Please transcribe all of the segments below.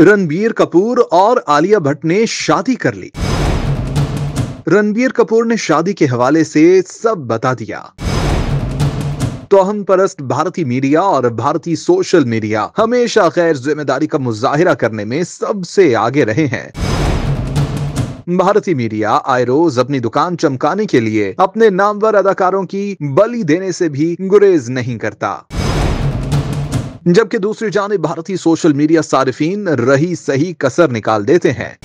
रणबीर कपूर और आलिया भट्ट ने शादी कर ली रणबीर कपूर ने शादी के हवाले से सब बता दिया तो हम परस्त भारतीय मीडिया और भारतीय सोशल मीडिया हमेशा गैर जिम्मेदारी का मुजाहिरा करने में सबसे आगे रहे हैं भारतीय मीडिया आए रोज अपनी दुकान चमकाने के लिए अपने नामवर अदाकारों की बलि देने से भी गुरेज नहीं करता जबकि दूसरी जानब भारतीय सोशल मीडिया सार्फिन रही सही कसर निकाल देते हैं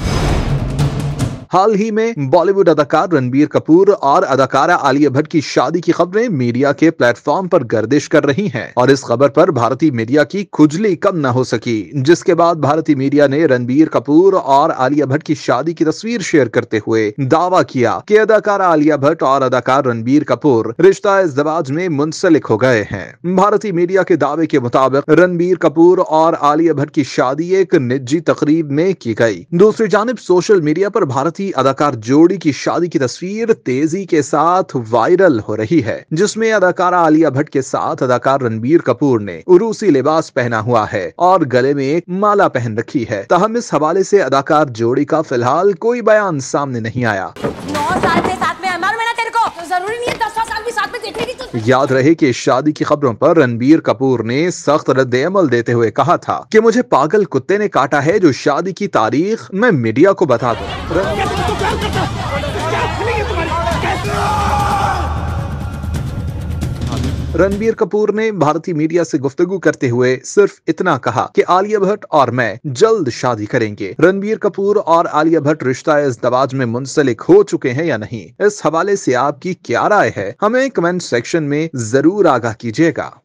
हाल ही में बॉलीवुड अदाकार रणबीर कपूर और अदाकारा आलिया भट्ट की शादी की खबरें मीडिया के प्लेटफॉर्म पर गर्दिश कर रही हैं और इस खबर पर भारतीय मीडिया की खुजली कम न हो सकी जिसके बाद भारतीय मीडिया ने रणबीर कपूर और आलिया भट्ट की शादी की तस्वीर शेयर करते हुए दावा किया कि अदाकारा आलिया भट्ट और अदाकार रणबीर कपूर रिश्ता इस में मुंसलिक हो गए हैं भारतीय मीडिया के दावे के मुताबिक रणबीर कपूर और आलिया भट्ट की शादी एक निजी तकरीब में की गई दूसरी जानब सोशल मीडिया पर भारतीय साथी अदाकार जोड़ी की शादी की तस्वीर तेजी के साथ वायरल हो रही है जिसमें अदाकारा आलिया भट्ट के साथ अदाकार रणबीर कपूर ने उरूसी लिबास पहना हुआ है और गले में एक माला पहन रखी है तहम इस हवाले से अदाकार जोड़ी का फिलहाल कोई बयान सामने नहीं आया की तो तो याद रहे कि शादी की खबरों पर रणबीर कपूर ने सख्त रद्द अमल देते हुए कहा था कि मुझे पागल कुत्ते ने काटा है जो शादी की तारीख मैं मीडिया को बता दूं रणबीर कपूर ने भारतीय मीडिया से गुफ्तगु करते हुए सिर्फ इतना कहा कि आलिया भट्ट और मैं जल्द शादी करेंगे रणबीर कपूर और आलिया भट्ट रिश्ता इस दबाज में मुंसलिक हो चुके हैं या नहीं इस हवाले से आपकी क्या राय है हमें कमेंट सेक्शन में जरूर आगाह कीजिएगा